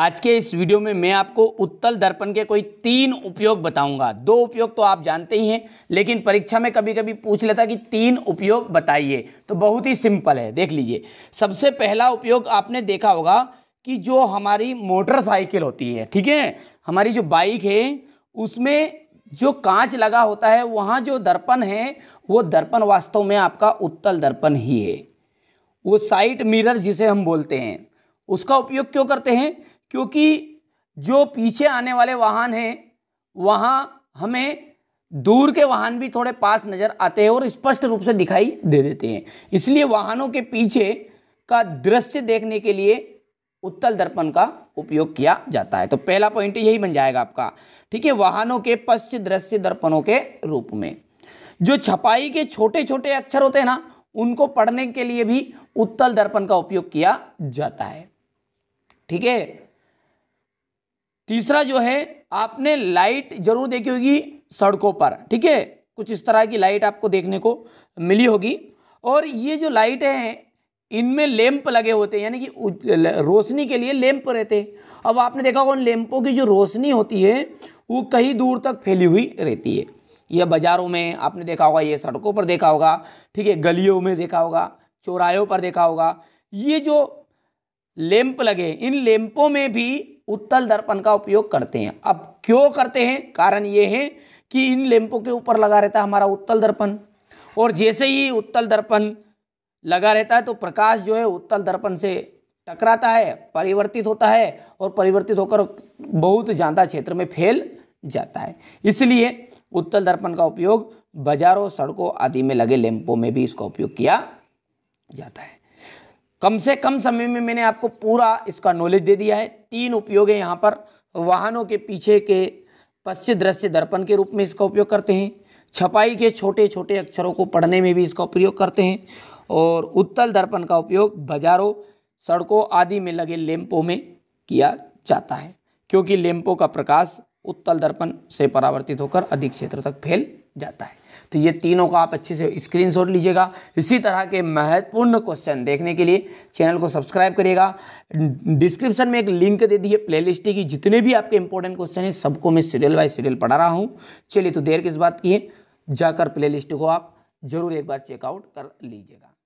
आज के इस वीडियो में मैं आपको उत्तल दर्पण के कोई तीन उपयोग बताऊंगा दो उपयोग तो आप जानते ही हैं लेकिन परीक्षा में कभी कभी पूछ लेता कि तीन उपयोग बताइए तो बहुत ही सिंपल है देख लीजिए सबसे पहला उपयोग आपने देखा होगा कि जो हमारी मोटरसाइकिल होती है ठीक है हमारी जो बाइक है उसमें जो कांच लगा होता है वहाँ जो दर्पण है वो दर्पण वास्तव में आपका उत्तल दर्पण ही है वो साइट मिरर जिसे हम बोलते हैं उसका उपयोग क्यों करते हैं क्योंकि जो पीछे आने वाले वाहन हैं वहाँ हमें दूर के वाहन भी थोड़े पास नज़र आते हैं और स्पष्ट रूप से दिखाई दे देते हैं इसलिए वाहनों के पीछे का दृश्य देखने के लिए उत्तल दर्पण का उपयोग किया जाता है तो पहला पॉइंट यही बन जाएगा आपका ठीक है वाहनों के पश्च दृश्य दर्पणों के रूप में जो छपाई के छोटे छोटे अक्षर होते हैं ना उनको पढ़ने के लिए भी उत्तल दर्पण का उपयोग किया जाता है ठीक है तीसरा जो है आपने लाइट जरूर देखी होगी सड़कों पर ठीक है कुछ इस तरह की लाइट आपको देखने को मिली होगी और ये जो लाइट हैं इनमें लैंप लगे होते हैं यानी कि रोशनी के लिए लैंप रहते हैं अब आपने देखा होगा उन लैंपों की जो रोशनी होती है वो कहीं दूर तक फैली हुई रहती है यह बाज़ारों में आपने देखा होगा ये सड़कों पर देखा होगा ठीक है गलियों में देखा होगा चौराहों पर देखा होगा ये जो लैंप लगे इन लैंपों में भी उत्तल दर्पण का उपयोग करते हैं अब क्यों करते हैं कारण ये है कि इन लैंपों के ऊपर लगा रहता है हमारा उत्तल दर्पण और जैसे ही उत्तल दर्पण लगा रहता है तो प्रकाश जो है उत्तल दर्पण से टकराता है परिवर्तित होता है और परिवर्तित होकर बहुत ज़्यादा क्षेत्र में फैल जाता है इसलिए उत्तल दर्पण का उपयोग बाजारों सड़कों आदि में लगे लैंपों में भी इसका उपयोग किया जाता है कम से कम समय में मैंने आपको पूरा इसका नॉलेज दे दिया है तीन उपयोग है यहाँ पर वाहनों के पीछे के पश्चिम दृश्य दर्पण के रूप में इसका उपयोग करते हैं छपाई के छोटे छोटे अक्षरों को पढ़ने में भी इसका उपयोग करते हैं और उत्तल दर्पण का उपयोग बाजारों सड़कों आदि में लगे लैंपों में किया जाता है क्योंकि लैंपों का प्रकाश उत्तल दर्पण से परावर्तित होकर अधिक क्षेत्र तक फैल जाता है तो ये तीनों का आप अच्छे से स्क्रीनशॉट लीजिएगा इसी तरह के महत्वपूर्ण क्वेश्चन देखने के लिए चैनल को सब्सक्राइब करिएगा डिस्क्रिप्शन में एक लिंक दे दी है प्ले की जितने भी आपके इंपॉर्टेंट क्वेश्चन हैं सबको मैं सीरियल बाई सीरियल पढ़ा रहा हूँ चलिए तो देर किस बात की है जाकर प्लेलिस्ट को आप ज़रूर एक बार चेकआउट कर लीजिएगा